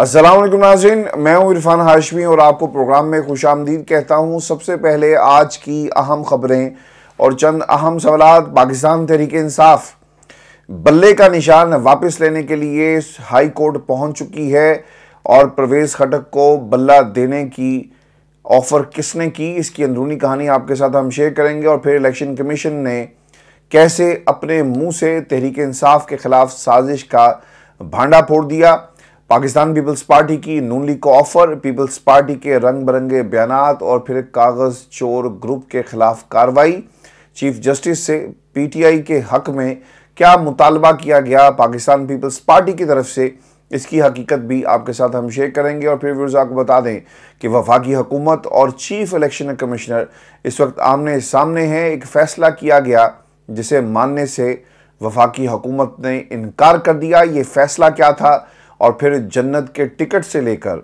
असलम नाजिन मैं हूँ इरफान हाशमी और आपको प्रोग्राम में खुश आमदीद कहता हूँ सबसे पहले आज की अहम खबरें और चंद अहम सवाल पाकिस्तान तहरीक इंसाफ बल्ले का निशान वापस लेने के लिए हाई कोर्ट पहुँच चुकी है और प्रवेश खटक को बल्ला देने की ऑफ़र किसने की इसकी अंदरूनी कहानी आपके साथ हम शेयर करेंगे और फिर इलेक्शन कमीशन ने कैसे अपने मुँह से तहरीक इंसाफ के ख़िलाफ़ साजिश का भांडा फोड़ दिया पाकिस्तान पीपल्स पार्टी की नून लीग को ऑफर पीपल्स पार्टी के रंग बिरंगे बयान और फिर कागज चोर ग्रुप के खिलाफ कार्रवाई चीफ जस्टिस से पीटीआई के हक में क्या मुतालबा किया गया पाकिस्तान पीपल्स पार्टी की तरफ से इसकी हकीकत भी आपके साथ हम शेयर करेंगे और फिर व्यूर्स आपको बता दें कि वफाकी हुकूमत और चीफ इलेक्शन कमिश्नर इस वक्त आमने सामने हैं एक फ़ैसला किया गया जिसे मानने से वफाकी हुकूमत ने इनकार कर दिया ये फ़ैसला क्या था और फिर जन्नत के टिकट से लेकर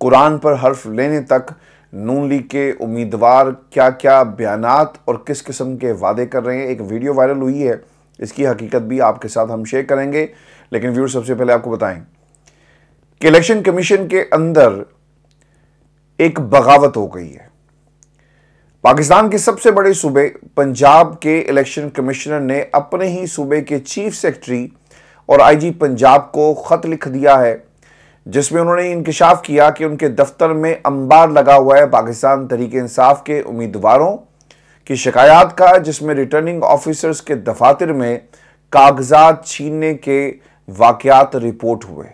कुरान पर हर्फ लेने तक नून लीग के उम्मीदवार क्या क्या बयान और किस किस्म के वादे कर रहे हैं एक वीडियो वायरल हुई है इसकी हकीकत भी आपके साथ हम शेयर करेंगे लेकिन व्यूर सबसे पहले आपको बताएं कि इलेक्शन कमीशन के अंदर एक बगावत हो गई है पाकिस्तान के सबसे बड़े सूबे पंजाब के इलेक्शन कमिश्नर ने अपने ही सूबे के चीफ सेक्रेटरी और आईजी पंजाब को ख़त लिख दिया है जिसमें उन्होंने इंकशाफ किया कि उनके दफ्तर में अंबार लगा हुआ है पाकिस्तान तहरीक इंसाफ के उम्मीदवारों की शिकायत का जिसमें रिटर्निंग ऑफिसर्स के दफातर में कागजात छीनने के वाकत रिपोर्ट हुए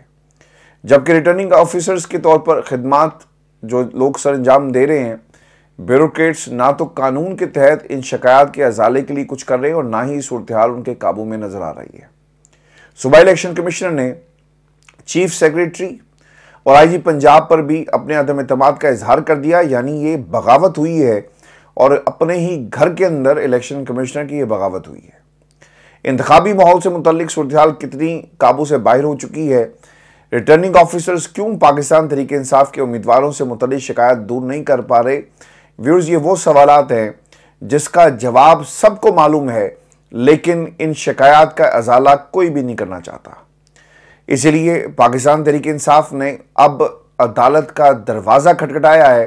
जबकि रिटर्निंग ऑफिसर्स के तौर पर खदमात जो लोग सर अंजाम दे रहे हैं ब्यूरोट्स ना तो कानून के तहत इन शिकायत के अजाले के लिए कुछ कर रहे हैं और ना ही सूरत हाल उनके काबू में नज़र आ रही है सुबह इलेक्शन कमिश्नर ने चीफ सेक्रेटरी और आईजी पंजाब पर भी अपने अदम अतमाद का इजहार कर दिया यानी ये बगावत हुई है और अपने ही घर के अंदर इलेक्शन कमिश्नर की ये बगावत हुई है इंतबी माहौल से मुतलिक सूरत कितनी काबू से बाहर हो चुकी है रिटर्निंग ऑफिसर्स क्यों पाकिस्तान तरीके इंसाफ के उम्मीदवारों से मुतल शिकायत दूर नहीं कर पा रहे व्यूर्स ये वो सवाल हैं जिसका जवाब सबको मालूम है लेकिन इन शिकायत का अजाला कोई भी नहीं करना चाहता इसलिए पाकिस्तान तहरीक इंसाफ ने अब अदालत का दरवाज़ा खटखटाया है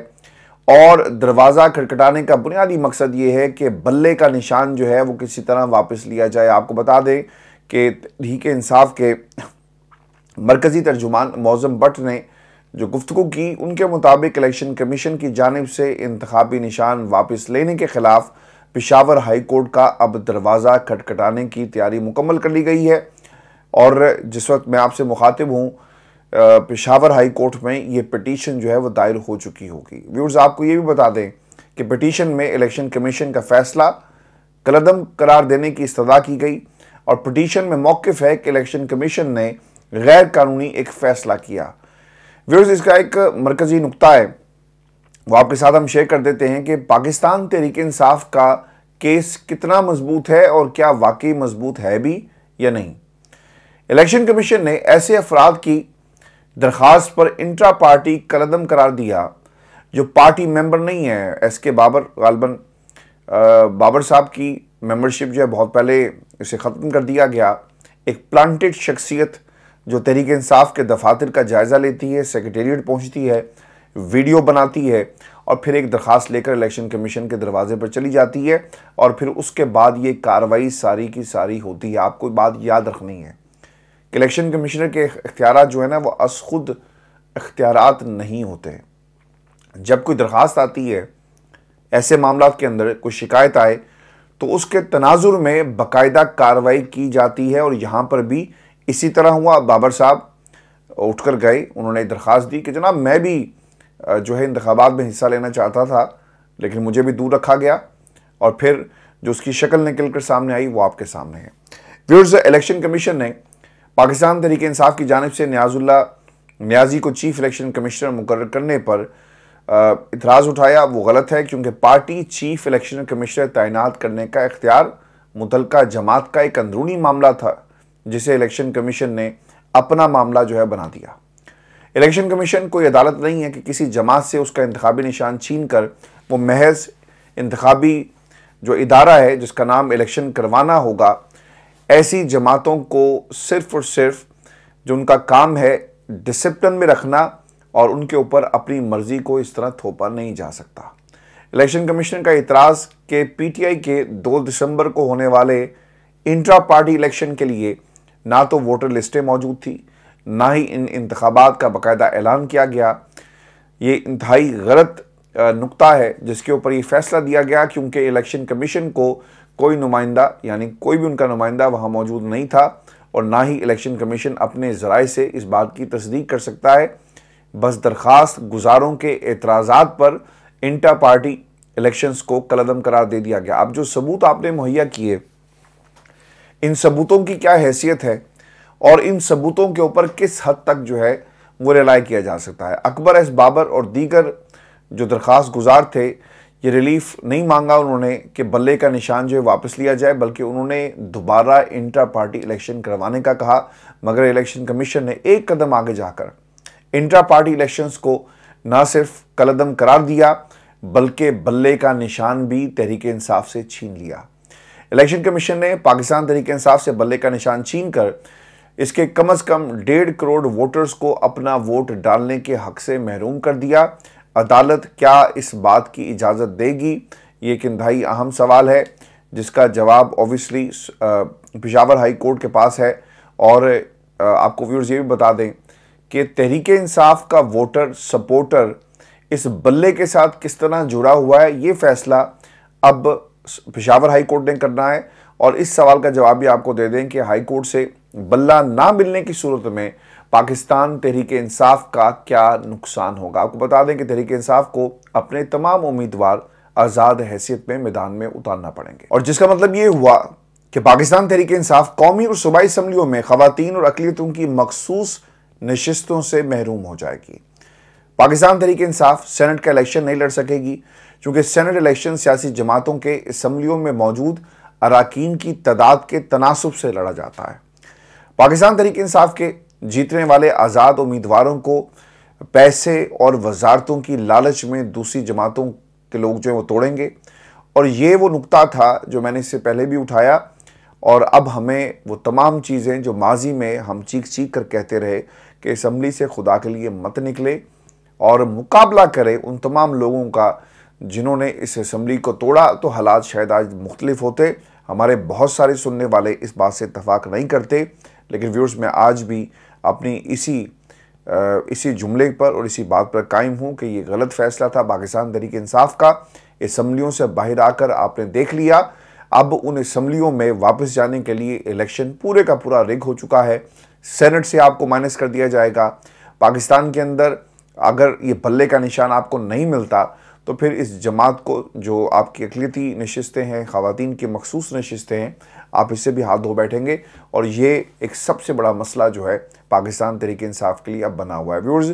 और दरवाज़ा खटखटाने का बुनियादी मकसद ये है कि बल्ले का निशान जो है वो किसी तरह वापस लिया जाए आपको बता दें कि तहरीक इंसाफ के मरकज़ी तर्जुमान मौजम भट्ट ने जो गुफ्तु की उनके मुताबिक इलेक्शन कमीशन की जानब से इंतबी निशान वापस लेने के ख़िलाफ़ पिशावर हाई कोर्ट का अब दरवाज़ा खटखटाने की तैयारी मुकम्मल कर ली गई है और जिस वक्त मैं आपसे मुखातिब हूँ पिशावर हाई कोर्ट में ये पटिशन जो है वो दायर हो चुकी होगी व्यूर्स आपको ये भी बता दें कि पटिशन में इलेक्शन कमीशन का फैसला कलदम करार देने की इस्तः की गई और पटिशन में मौकफ है कि इलेक्शन कमीशन ने गैर कानूनी एक फ़ैसला किया व्यूर्स इसका एक मरकज़ी नुकता है वो आपके साथ हम शेयर कर देते हैं कि पाकिस्तान तहरीक इंसाफ का केस कितना मजबूत है और क्या वाकई मजबूत है भी या नहीं इलेक्शन कमीशन ने ऐसे अफराद की दरख्वास्त पर इंट्रा पार्टी कलदम करार दिया जो पार्टी मेंबर नहीं है एस के बाबर गालबन बाबर साहब की मेंबरशिप जो है बहुत पहले इसे ख़त्म कर दिया गया एक प्लांटेड शख्सियत जो तहरीक इंसाफ के दफातर का जायज़ा लेती है सेक्रटेरिएट पहुंचती है वीडियो बनाती है और फिर एक दरख्वास्त लेकर इलेक्शन कमीशन के दरवाजे पर चली जाती है और फिर उसके बाद ये कार्रवाई सारी की सारी होती है आपको बात याद रखनी है कि इलेक्शन कमीशनर के अख्तियार जो है ना वो अस खुद अख्तियार नहीं होते जब कोई दरख्वास्त आती है ऐसे मामला के अंदर कोई शिकायत आए तो उसके तनाजुर में बाकायदा कार्रवाई की जाती है और यहाँ पर भी इसी तरह हुआ बाबर साहब उठकर गए उन्होंने दरख्वास्त दी कि जनाब मैं भी जो है इंतबात में हिस्सा लेना चाहता था लेकिन मुझे भी दूर रखा गया और फिर जो उसकी शक्ल निकल कर सामने आई वो आपके सामने है व्यूर्स इलेक्शन कमीशन ने पाकिस्तान तहरीक इंसाफ की जानब से न्याजुल्ला न्याजी को चीफ इलेक्शन कमिश्नर मुकर करने पर इतराज़ उठाया वो गलत है क्योंकि पार्टी चीफ इलेक्शन कमिश्नर तैनात करने का इख्तियार मुतल जमात का एक अंदरूनी मामला था जिसे इलेक्शन कमीशन ने अपना मामला जो है बना दिया इलेक्शन कमीशन कोई अदालत नहीं है कि किसी जमात से उसका इंतबी निशान छीन कर वो महज इंतबी जो इदारा है जिसका नाम इलेक्शन करवाना होगा ऐसी जमातों को सिर्फ और सिर्फ जो उनका काम है डिसिप्लिन में रखना और उनके ऊपर अपनी मर्ज़ी को इस तरह थोपा नहीं जा सकता इलेक्शन कमीशन का इतराज़ के पीटीआई के 2 दिसंबर को होने वाले इंट्रा पार्टी इलेक्शन के लिए ना तो वोटर लिस्टें मौजूद थी ना ही इन इंतबात का बाकायदा ऐलान किया गया ये इंतहाई गलत नुकता है जिसके ऊपर ये फैसला दिया गया क्योंकि इलेक्शन कमीशन को कोई नुमाइंदा यानी कोई भी उनका नुमाइंदा वहाँ मौजूद नहीं था और ना ही इलेक्शन कमीशन अपने ज़राए से इस बात की तस्दीक कर सकता है बस दरख्वास्त गुजारों के एतराज़ा पर इंटर पार्टी इलेक्शंस को कलदम करार दे दिया गया अब जो सबूत आपने मुहैया किए इन सबूतों की क्या हैसियत है और इन सबूतों के ऊपर किस हद तक जो है वो रिलाय किया जा सकता है अकबर एस बाबर और दीगर जो दरख्वास्त गुजार थे ये रिलीफ नहीं मांगा उन्होंने कि बल्ले का निशान जो है वापस लिया जाए बल्कि उन्होंने दोबारा इंटर पार्टी इलेक्शन करवाने का कहा मगर इलेक्शन कमीशन ने एक कदम आगे जाकर इंटरा पार्टी इलेक्शंस को ना सिर्फ कलदम करार दिया बल्कि बल्ले का निशान भी तहरीक इंसाफ से छीन लिया इलेक्शन कमीशन ने पाकिस्तान तहरीक इंसाफ से बल्ले का निशान छीन कर इसके कम अज कम डेढ़ करोड़ वोटर्स को अपना वोट डालने के हक से महरूम कर दिया अदालत क्या इस बात की इजाज़त देगी ये एक इंतहाई अहम सवाल है जिसका जवाब ऑब्वियसली पिशावर हाई कोर्ट के पास है और आपको व्यूर्स ये भी बता दें कि तहरीक इंसाफ का वोटर सपोर्टर इस बल्ले के साथ किस तरह जुड़ा हुआ है ये फैसला अब पिशावर हाई कोर्ट ने करना है और इस सवाल का जवाब भी आपको दे दें कि हाईकोर्ट से बल्ला ना मिलने की सूरत में पाकिस्तान तहरीक इंसाफ का क्या नुकसान होगा आपको बता दें कि तहरीक इंसाफ को अपने तमाम उम्मीदवार आज़ाद हैसियत में मैदान में उतारना पड़ेंगे और जिसका मतलब ये हुआ कि पाकिस्तान तहरीक इंसाफ कौमी और सूबाई असम्बलियों में खातन और अकलीतों की मखसूस नशस्तों से महरूम हो जाएगी पाकिस्तान तहरीक इंसाफ सेनेट का इलेक्शन नहीं लड़ सकेगी क्योंकि सेनेट इलेक्शन सियासी जमातों के इसम्बलियों में मौजूद अरकान की तादाद के तनासब से लड़ा जाता है पाकिस्तान तरीक इंसाफ के जीतने वाले आज़ाद उम्मीदवारों को पैसे और वजारतों की लालच में दूसरी जमातों के लोग जो है वो तोड़ेंगे और ये वो नुकता था जो मैंने इससे पहले भी उठाया और अब हमें वो तमाम चीज़ें जो माजी में हम चीख चीख कर कहते रहे कि इसम्बली से खुदा के लिए मत निकले और मुकाबला करें उन तमाम लोगों का जिन्होंने इस असम्बली को तोड़ा तो हालात शायद आज मुख्तलिफ होते हमारे बहुत सारे सुनने वाले इस बात से इतफाक़ नहीं करते लेकिन व्यूर्स मैं आज भी अपनी इसी इसी जुमले पर और इसी बात पर कायम हूँ कि ये गलत फैसला था पाकिस्तान तरीके इंसाफ का इसम्बलियों से बाहर आकर आपने देख लिया अब उन इसम्बलियों में वापस जाने के लिए इलेक्शन पूरे का पूरा रिग हो चुका है सेनेट से आपको माइनस कर दिया जाएगा पाकिस्तान के अंदर अगर ये बल्ले का निशान आपको नहीं मिलता तो फिर इस जमात को जो आपकी अकलीती नशस्तें हैं ख़वान की मखसूस नशस्तें हैं आप इससे भी हाथ धो बैठेंगे और ये एक सबसे बड़ा मसला जो है पाकिस्तान तरीक इसाफ़ के लिए अब बना हुआ है व्यूर्स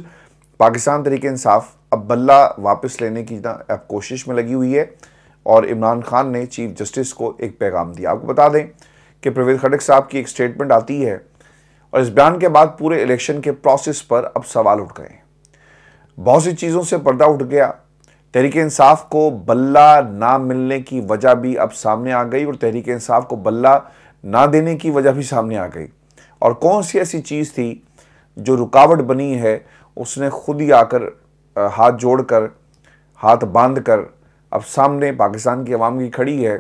पाकिस्तान तरीक इसाफ अब बल्ला वापस लेने की ना अब कोशिश में लगी हुई है और इमरान खान ने चीफ जस्टिस को एक पैगाम दिया आपको बता दें कि प्रवेद खड़क साहब की एक स्टेटमेंट आती है और इस बयान के बाद पूरे इलेक्शन के प्रोसेस पर अब सवाल उठ गए बहुत सी चीज़ों से पर्दा उठ गया तहरीक इंसाफ को बल्ला ना मिलने की वजह भी अब सामने आ गई और तहरीक इंसाफ को बल्ला ना देने की वजह भी सामने आ गई और कौन सी ऐसी चीज़ थी जो रुकावट बनी है उसने खुद ही आकर हाथ जोड़कर हाथ बांध कर अब सामने पाकिस्तान की आवाम की खड़ी है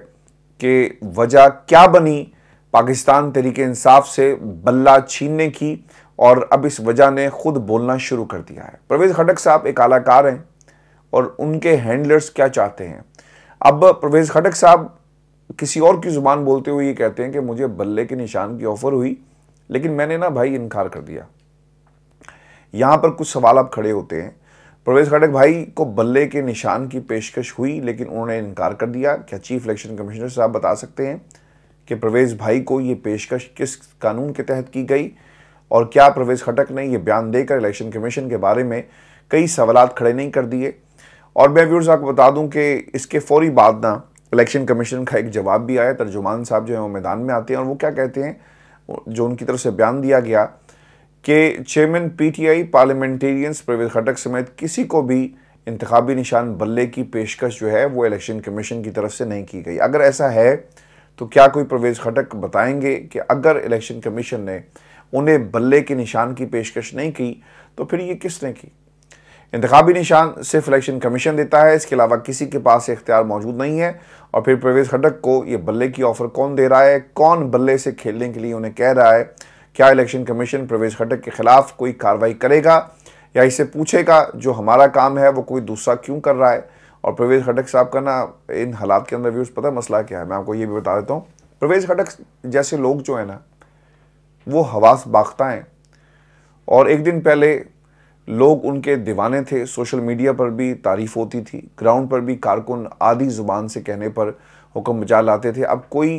कि वजह क्या बनी पाकिस्तान तहरीक इंसाफ से बल्ला छीनने की और अब इस वजह ने खुद बोलना शुरू कर दिया है परवेज़ खटक साहब एक कलाकार हैं और उनके हैंडलर्स क्या चाहते हैं अब प्रवेश खटक साहब किसी और की ज़ुबान बोलते हुए ये कहते हैं कि मुझे बल्ले के निशान की ऑफ़र हुई लेकिन मैंने ना भाई इनकार कर दिया यहां पर कुछ सवाल अब खड़े होते हैं प्रवेश खटक भाई को बल्ले के निशान की पेशकश हुई लेकिन उन्होंने इनकार कर दिया क्या चीफ इलेक्शन कमिश्नर साहब बता सकते हैं कि प्रवेश भाई को ये पेशकश किस कानून के तहत की गई और क्या प्रवेश खटक ने यह बयान देकर इलेक्शन कमीशन के बारे में कई सवाल खड़े नहीं कर दिए और मैं व्यूर्स आपको बता दूं कि इसके फौरी बाद ना इलेक्शन कमीशन का एक जवाब भी आया तर्जुमान साहब जो है वो मैदान में आते हैं और वो क्या कहते हैं जो उनकी तरफ से बयान दिया गया कि chairman PTI parliamentarians Pervez Khattak समेत किसी को भी इंतबी निशान बल्ले की पेशकश जो है वो इलेक्शन कमीशन की तरफ से नहीं की गई अगर ऐसा है तो क्या कोई प्रवेश खटक बताएंगे कि अगर इलेक्शन कमीशन ने उन्हें बल्ले के निशान की पेशकश नहीं की तो फिर ये किसने की इंतबी निशान सिर्फ इलेक्शन कमीशन देता है इसके अलावा किसी के पास इख्तियार मौजूद नहीं है और फिर प्रवेश खडक को ये बल्ले की ऑफ़र कौन दे रहा है कौन बल्ले से खेलने के लिए उन्हें कह रहा है क्या इलेक्शन कमीशन प्रवेश खडक के ख़िलाफ़ कोई कार्रवाई करेगा या इससे पूछेगा जो हमारा काम है वो कोई दूसरा क्यों कर रहा है और प्रवेश खडक साहब का ना इन हालात के अंदर व्यूज़ पता मसला क्या है मैं आपको ये भी बता देता हूँ प्रवेश खडक जैसे लोग जो है ना वो हवास बाखता हैं और एक दिन पहले लोग उनके दीवाने थे सोशल मीडिया पर भी तारीफ होती थी ग्राउंड पर भी कारकुन आदि ज़ुबान से कहने पर हुक्म मचा लाते थे अब कोई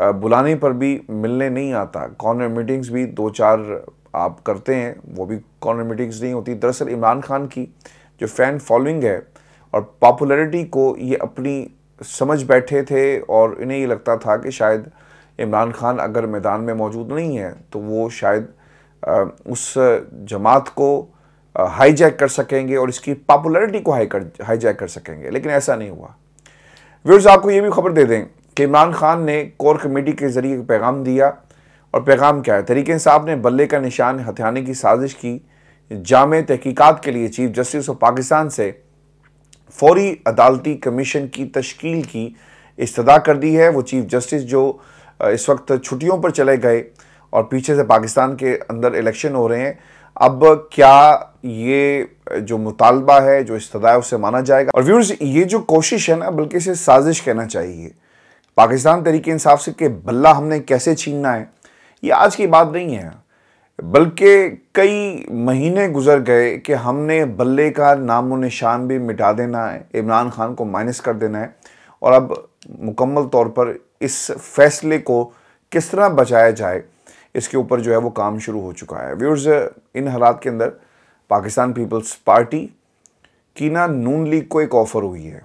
बुलाने पर भी मिलने नहीं आता कॉर्नर मीटिंग्स भी दो चार आप करते हैं वो भी कॉर्नर मीटिंग्स नहीं होती दरअसल इमरान खान की जो फ़ैन फॉलोइंग है और पॉपुलरिटी को ये अपनी समझ बैठे थे और इन्हें ये लगता था कि शायद इमरान खान अगर मैदान में मौजूद नहीं है तो वो शायद उस जमात को हाईजैक कर सकेंगे और इसकी पॉपुलरिटी को हाई कर हाईजैक कर सकेंगे लेकिन ऐसा नहीं हुआ व्यवर्स आपको ये भी खबर दे दें कि इमरान खान ने कोर कमेटी के ज़रिए पैगाम दिया और पैगाम क्या है तरीके साहब ने बल्ले का निशान हथियाने की साजिश की जाम तहकीक़ात के लिए चीफ जस्टिस ऑफ पाकिस्तान से फौरी अदालती कमीशन की तश्कील की इस्तदा कर दी है वो चीफ जस्टिस जो इस वक्त छुट्टियों पर चले गए और पीछे से पाकिस्तान के अंदर इलेक्शन हो रहे हैं अब क्या ये जो मुतालबा है जो इस्तः है उसे माना जाएगा और व्यूर्स ये जो कोशिश है ना बल्कि इसे साजिश कहना चाहिए पाकिस्तान तरीके इंसाफ से के बल्ला हमने कैसे छीनना है ये आज की बात नहीं है बल्कि कई महीने गुजर गए कि हमने बल्ले का नामो निशान भी मिटा देना है इमरान खान को माइनस कर देना है और अब मुकम्मल तौर पर इस फैसले को किस तरह बचाया जाए इसके ऊपर जो है वो काम शुरू हो चुका है व्यूर्स इन हालात के अंदर पाकिस्तान पीपल्स पार्टी की ना नून लीग को एक ऑफ़र हुई है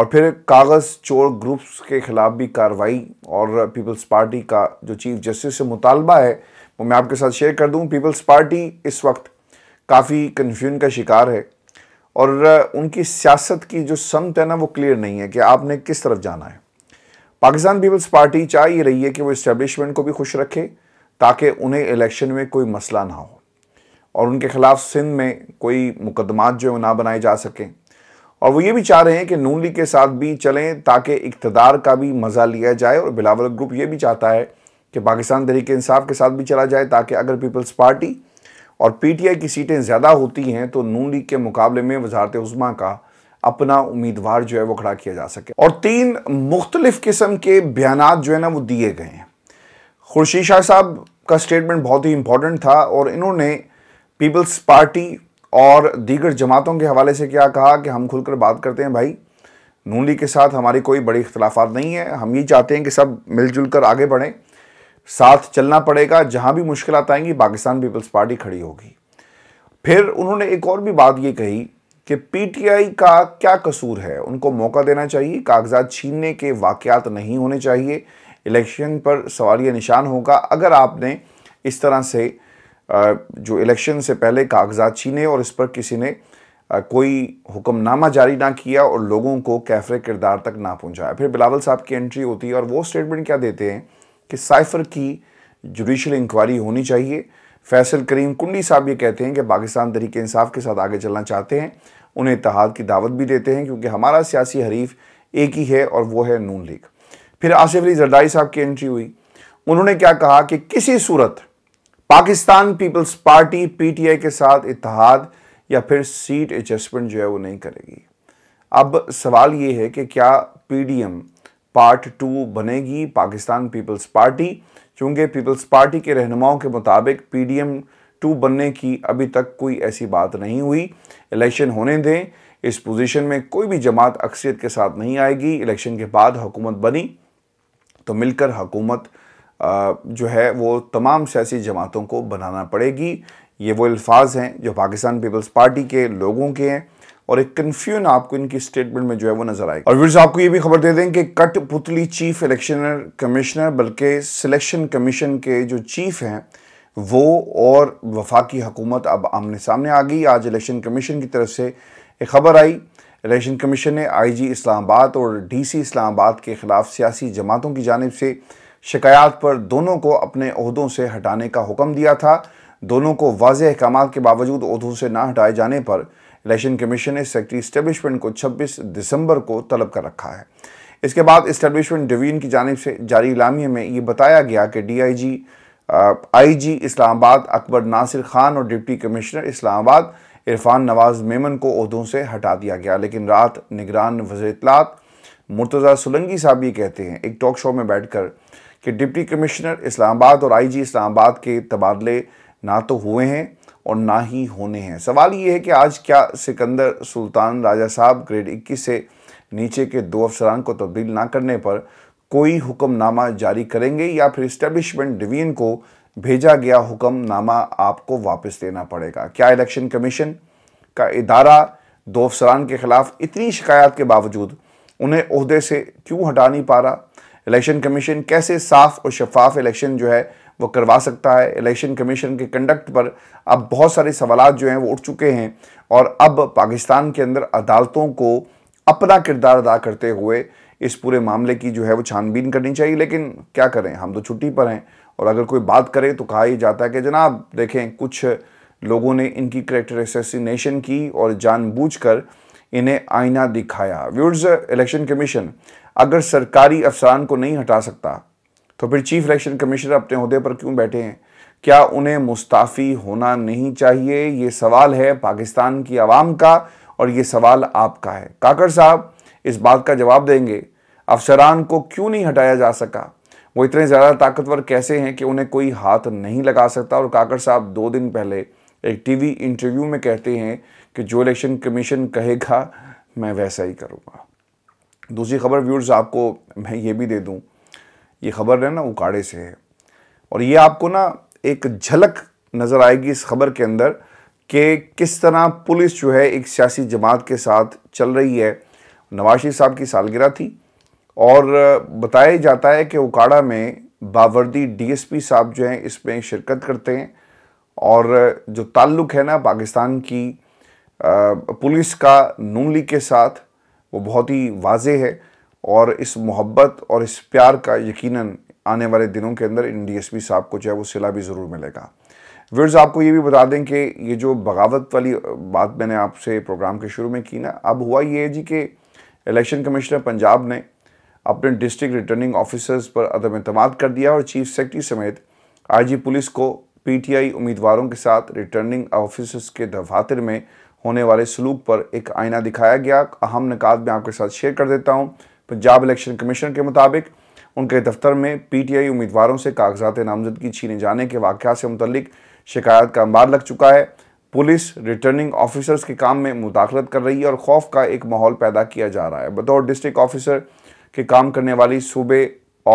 और फिर कागज़ चोर ग्रुप्स के ख़िलाफ़ भी कार्रवाई और पीपल्स पार्टी का जो चीफ जस्टिस से मुतालबा है वो मैं आपके साथ शेयर कर दूँ पीपल्स पार्टी इस वक्त काफ़ी कन्फ्यूजन का शिकार है और उनकी सियासत की जो समत है ना वो क्लियर नहीं है कि आपने किस तरफ जाना है पाकिस्तान पीपल्स पार्टी चाह ही रही है कि वो इस्टेब्लिशमेंट को भी खुश रखे ताकि उन्हें इलेक्शन में कोई मसला ना हो और उनके खिलाफ सिंध में कोई मुकदमात जो है ना बनाए जा सकें और वो ये भी चाह रहे हैं कि नून लीग के साथ भी चलें ताकि इकतदार का भी मज़ा लिया जाए और बिलावल ग्रुप ये भी चाहता है कि पाकिस्तान तहरीक इंसाफ के साथ भी चला जाए ताकि अगर पीपल्स पार्टी और पीटीआई की सीटें ज़्यादा होती हैं तो नून लीग के मुकाबले में वजारत उस्मा का अपना उम्मीदवार जो है वो खड़ा किया जा सके और तीन मुख्तलिफ किस्म के बयान जो है ना वो दिए गए हैं खुर्शी शाह साहब का स्टेटमेंट बहुत ही इंपॉर्टेंट था और इन्होंने पीपल्स पार्टी और दीगर जमातों के हवाले से क्या कहा कि हम खुलकर बात करते हैं भाई नून लीग के साथ हमारी कोई बड़ी इख्तलाफा नहीं है हम ये चाहते हैं कि सब मिलजुल कर आगे बढ़ें साथ चलना पड़ेगा जहाँ भी मुश्किल आएंगी पाकिस्तान पीपल्स पार्टी खड़ी होगी फिर उन्होंने एक और भी बात ये कही कि पीटीआई का क्या कसूर है उनको मौका देना चाहिए कागजात छीनने के वाकयात नहीं होने चाहिए इलेक्शन पर सवाल यह निशान होगा अगर आपने इस तरह से जो इलेक्शन से पहले कागजात छीने और इस पर किसी ने कोई हुक्मनामा जारी ना किया और लोगों को कैफरे किरदार तक ना पहुंचाया फिर बिलावल साहब की एंट्री होती है और वो स्टेटमेंट क्या देते हैं कि साइफर की जुडिशल इंक्वायरी होनी चाहिए फैसल करीम कुंडी साहब ये कहते हैं कि पाकिस्तान तरीके इंसाफ के साथ आगे चलना चाहते हैं उन्हें इतिहाद की दावत भी देते हैं क्योंकि हमारा सियासी हरीफ एक ही है और वो है नून लीग फिर आसिफ अली जरदारी साहब की एंट्री हुई उन्होंने क्या कहा कि किसी सूरत पाकिस्तान पीपल्स पार्टी पीटीआई के साथ इतिहाद या फिर सीट एडजस्टमेंट जो है वो नहीं करेगी अब सवाल ये है कि क्या पीडीएम पार्ट टू बनेगी पाकिस्तान पीपल्स पार्टी चूँकि पीपल्स पार्टी के रहनुमाओं के मुताबिक पी डी एम टू बनने की अभी तक कोई ऐसी बात नहीं हुई इलेक्शन होने दें इस पोजीशन में कोई भी जमात अक्सरियत के साथ नहीं आएगी इलेक्शन के बाद हुकूमत बनी तो मिलकर हुकूमत जो है वो तमाम सियासी जमातों को बनाना पड़ेगी ये वो अल्फाज हैं जो पाकिस्तान पीपल्स पार्टी के लोगों के हैं और एक कंफ्यूजन आपको इनकी स्टेटमेंट में जो है वो नजर आएगी और व्यूर्स आपको ये भी खबर दे दें कि कठपुतली चीफ इलेक्शनर कमिश्नर बल्कि सिलेक्शन कमीशन के जो चीफ हैं वो और वफाकी हुकूमत अब आमने सामने आ गई आज इलेक्शन कमीशन की तरफ से एक खबर आई इलेक्शन कमीशन ने आई आईजी इस्लामाबाद और डी डीसी इस्लामाबाद के ख़िलाफ़ सियासी जमातों की जानब से शिकायत पर दोनों को अपने अहदों से हटाने का हुक्म दिया था दोनों को वाज अहकाम के बावजूद अहदों से ना हटाए जाने पर इलेक्शन कमीशन ने सेक्रेटरी इस्टेब्लिशमेंट को 26 दिसंबर को तलब कर रखा है इसके बाद इस्टेब्लिशमेंट डिवीजन की जानब से जारी इलामी में ये बताया गया कि डीआईजी आईजी इस्लामाबाद अकबर नासिर खान और डिप्टी कमिश्नर इस्लामाबाद इरफान नवाज मेमन को अहदों से हटा दिया गया लेकिन रात निगरान वजलात मुर्तज़ा सुलंगी साहब ये कहते हैं एक टॉक शो में बैठ कर कि डिप्टी कमिश्नर इस्लामाबाद और आई जी इस्लामाबाद के तबादले ना तो हुए हैं और ना ही होने हैं सवाल ये है कि आज क्या सिकंदर सुल्तान राजा साहब ग्रेड 21 से नीचे के दो अफसरान को तब्दील ना करने पर कोई हुक्मनामा जारी करेंगे या फिर इस्टेब्लिशमेंट डिवीजन को भेजा गया हुक्मनामा आपको वापस लेना पड़ेगा क्या इलेक्शन कमीशन का इदारा दो अफसरान के खिलाफ इतनी शिकायत के बावजूद उन्हें अहदे से क्यों हटा नहीं पा रहा इलेक्शन कमीशन कैसे साफ और शफाफ इलेक्शन जो है वो करवा सकता है इलेक्शन कमीशन के कंडक्ट पर अब बहुत सारे सवाल जो हैं वो उठ चुके हैं और अब पाकिस्तान के अंदर अदालतों को अपना किरदार अदा करते हुए इस पूरे मामले की जो है वो छानबीन करनी चाहिए लेकिन क्या करें हम तो छुट्टी पर हैं और अगर कोई बात करे तो कहा ही जाता है कि जनाब देखें कुछ लोगों ने इनकी करेक्टर एसेसिनेशन की और जानबूझकर इन्हें आईना दिखाया व्यूर्स इलेक्शन कमीशन अगर सरकारी अफसरान को नहीं हटा सकता तो फिर चीफ इलेक्शन कमिश्नर अपने अहदे पर क्यों बैठे हैं क्या उन्हें मुस्ताफ़ी होना नहीं चाहिए ये सवाल है पाकिस्तान की आवाम का और ये सवाल आपका है काकर साहब इस बात का जवाब देंगे अफसरान को क्यों नहीं हटाया जा सका वो इतने ज़्यादा ताकतवर कैसे हैं कि उन्हें कोई हाथ नहीं लगा सकता और काकर साहब दो दिन पहले एक टीवी इंटरव्यू में कहते हैं कि जो इलेक्शन कमीशन कहेगा मैं वैसा ही करूँगा दूसरी खबर व्यूर्स आपको मैं ये भी दे दूँ ये खबर है ना उकाड़े से है और ये आपको ना एक झलक नज़र आएगी इस खबर के अंदर कि किस तरह पुलिस जो है एक सियासी जमात के साथ चल रही है नवाज साहब की सालगिरह थी और बताया जाता है कि उकाड़ा में बावर्दी डीएसपी साहब जो हैं इसमें शिरकत करते हैं और जो ताल्लुक़ है ना पाकिस्तान की पुलिस का नून लीग के साथ वो बहुत ही वाज है और इस मोहब्बत और इस प्यार का यकीनन आने वाले दिनों के अंदर इन डी साहब को जो है वो सिला भी ज़रूर मिलेगा व्यूर्स आपको ये भी बता दें कि ये जो बगावत वाली बात मैंने आपसे प्रोग्राम के शुरू में की ना अब हुआ ये है जी कि इलेक्शन कमिश्नर पंजाब ने अपने डिस्ट्रिक्ट रिटर्निंग ऑफिसर्स पर अदम अतमाद कर दिया और चीफ सेक्रेटरी समेत आईजी पुलिस को पीटीआई उम्मीदवारों के साथ रिटर्निंग ऑफिसर्स के दफातर में होने वाले सलूक पर एक आईना दिखाया गया अहम निकात मैं आपके साथ शेयर कर देता हूँ पंजाब इलेक्शन कमीशन के मुताबिक उनके दफ्तर में पीटीआई उम्मीदवारों से कागजात नामजदगी छीने जाने के वाक़ से मुतलिक शिकायत का अंबार लग चुका है पुलिस रिटर्निंग ऑफिसर्स के काम में मुदाखलत कर रही है और खौफ का एक माहौल पैदा किया जा रहा है बतौर डिस्ट्रिक्ट ऑफिसर के काम करने वाली सूबे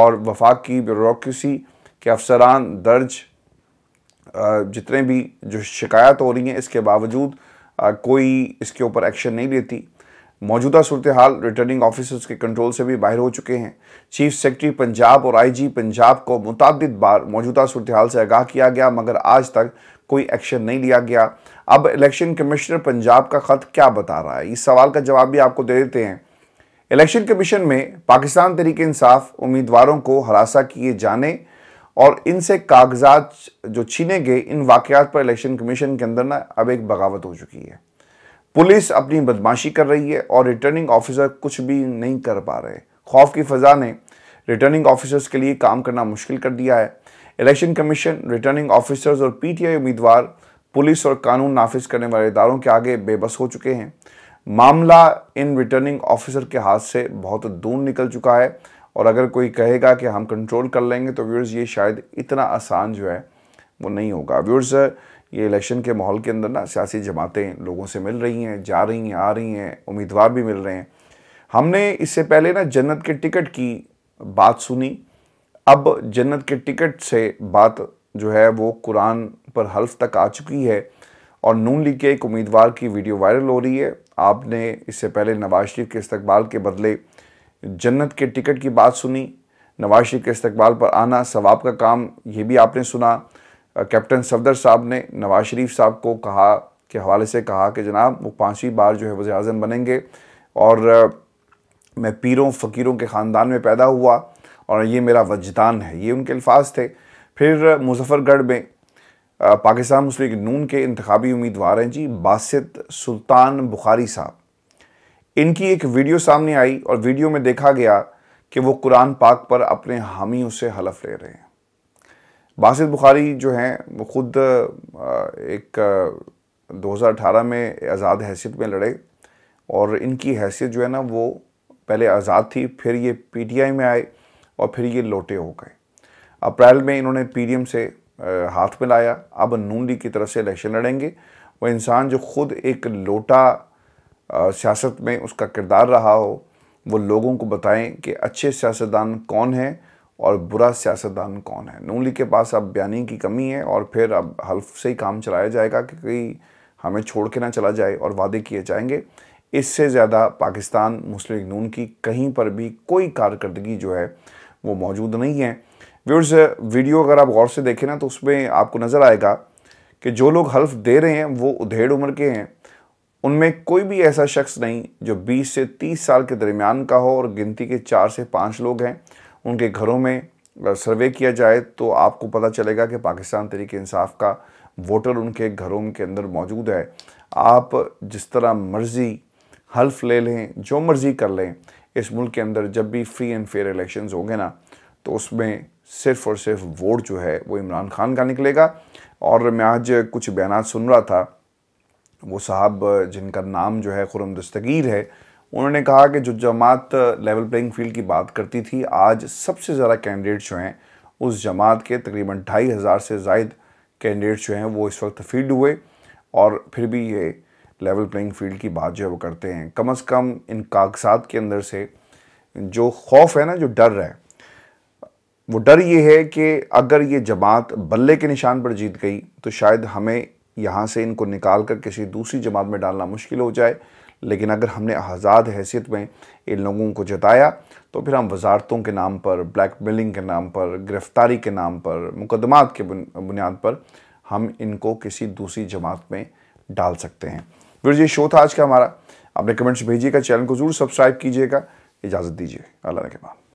और वफाक की ब्यूरोसी के अफसरान दर्ज जितने भी जो शिकायत हो रही हैं इसके बावजूद कोई इसके ऊपर एक्शन नहीं लेती मौजूदा सूरत हाल रिटर्निंग ऑफिसर्स के कंट्रोल से भी बाहर हो चुके हैं चीफ सेक्रेटरी पंजाब और आईजी पंजाब को मुतद बार मौजूदा सूरत हाल से आगाह किया गया मगर आज तक कोई एक्शन नहीं लिया गया अब इलेक्शन कमिश्नर पंजाब का ख़त क्या बता रहा है इस सवाल का जवाब भी आपको दे देते हैं इलेक्शन कमीशन में पाकिस्तान तरीके इंसाफ उम्मीदवारों को हरासा किए जाने और इनसे कागजात जो छीने गए इन वाकयात पर इलेक्शन कमीशन के अंदर ना अब एक बगावत हो चुकी है पुलिस अपनी बदमाशी कर रही है और रिटर्निंग ऑफिसर कुछ भी नहीं कर पा रहे खौफ की फ़जा ने रिटर्निंग ऑफिसर्स के लिए काम करना मुश्किल कर दिया है इलेक्शन कमीशन रिटर्निंग ऑफिसर्स और पीटीआई उम्मीदवार पुलिस और कानून नाफिज करने वाले इदारों के आगे बेबस हो चुके हैं मामला इन रिटर्निंग ऑफिसर के हाथ से बहुत दूर निकल चुका है और अगर कोई कहेगा कि हम कंट्रोल कर लेंगे तो व्यूअर्स ये शायद इतना आसान जो है वो नहीं होगा व्यूअर्स ये इलेक्शन के माहौल के अंदर ना सियासी जमातें लोगों से मिल रही हैं जा रही हैं आ रही हैं उम्मीदवार भी मिल रहे हैं हमने इससे पहले ना जन्नत के टिकट की बात सुनी अब जन्नत के टिकट से बात जो है वो कुरान पर हल्फ तक आ चुकी है और नून लीग के एक उम्मीदवार की वीडियो वायरल हो रही है आपने इससे पहले नवाज शरीफ के इस्तबाल के बदले जन्नत के टिकट की बात सुनी नवाज शरीफ के इस्तबाल पर आना सवाब का काम ये भी आपने सुना कैप्टन सफदर साहब ने नवाज शरीफ साहब को कहा के हवाले से कहा कि जनाब वो पाँचवीं बार जो है वजे अजम बनेंगे और मैं पीरों फ़कीरों के ख़ानदान में पैदा हुआ और ये मेरा वजदान है ये उनके अल्फाज थे फिर मुजफ़रगढ़ में पाकिस्तान मुस्लिम नून के इंतबी उम्मीदवार हैं जी बासित सुल्तान बुखारी साहब इनकी एक वीडियो सामने आई और वीडियो में देखा गया कि वो कुरान पाक पर अपने हामियों से हलफ ले रहे हैं बासित बुखारी जो हैं वो खुद एक 2018 में आज़ाद हैसियत में लड़े और इनकी हैसियत जो है ना वो पहले आज़ाद थी फिर ये पीटीआई में आए और फिर ये लोटे हो गए अप्रैल में इन्होंने पीडीएम से हाथ मिलाया अब नून लीग की तरफ से इलेक्शन लड़ेंगे वो इंसान जो खुद एक लोटा सियासत में उसका किरदार रहा हो वो लोगों को बताएं कि अच्छे सियासतदान कौन हैं और बुरा सियासतदान कौन है नू लीग के पास अब बयानी की कमी है और फिर अब हल्फ से ही काम चलाया जाएगा कि कहीं हमें छोड़ के ना चला जाए और वादे किए जाएंगे इससे ज़्यादा पाकिस्तान मुस्लिम नून की कहीं पर भी कोई कारकर्दगी जो है वो मौजूद नहीं है व्यूर्स वीडियो अगर आप गौर से देखें ना तो उसमें आपको नज़र आएगा कि जो लोग हल्फ दे रहे हैं वो उधेड़ उम्र के हैं उनमें कोई भी ऐसा शख्स नहीं जो 20 से 30 साल के दरमियान का हो और गिनती के चार से पाँच लोग हैं उनके घरों में सर्वे किया जाए तो आपको पता चलेगा कि पाकिस्तान तहरीक इंसाफ का वोटर उनके घरों के अंदर मौजूद है आप जिस तरह मर्ज़ी हल्फ ले लें जो मर्ज़ी कर लें इस मुल्क के अंदर जब भी फ्री एंड फेयर इलेक्शंस होंगे ना तो उसमें सिर्फ़ और सिर्फ वोट जो है वो इमरान खान का निकलेगा और मैं आज कुछ बयान सुन रहा था वो साहब जिनका नाम जो है खुरम दस्तगीर है उन्होंने कहा कि जो जमात लेवल प्लेइंग फील्ड की बात करती थी आज सबसे ज़्यादा कैंडिडेट्स जो हैं उस जमात के तकरीबन ढाई हज़ार से जायद कैंडिडेट्स जो हैं वो इस वक्त फील्ड हुए और फिर भी ये लेवल प्लेइंग फील्ड की बात जो है वो करते हैं कम अज़ कम इन कागजात के अंदर से जो खौफ है ना जो डर है वो डर ये है कि अगर ये जमात बल्ले के निशान पर जीत गई तो शायद हमें यहाँ से इनको निकाल कर किसी दूसरी जमात में डालना मुश्किल हो जाए लेकिन अगर हमने आज़ाद हैसियत में इन लोगों को जताया तो फिर हम वजारतों के नाम पर ब्लैक मेलिंग के नाम पर गिरफ़्तारी के नाम पर मुकदमात के बुनियाद पर हम इनको किसी दूसरी जमात में डाल सकते हैं फिर ये शो था आज का हमारा अपने कमेंट्स भेजिएगा चैनल को ज़रूर सब्सक्राइब कीजिएगा इजाज़त दीजिए अल्लाह के बाद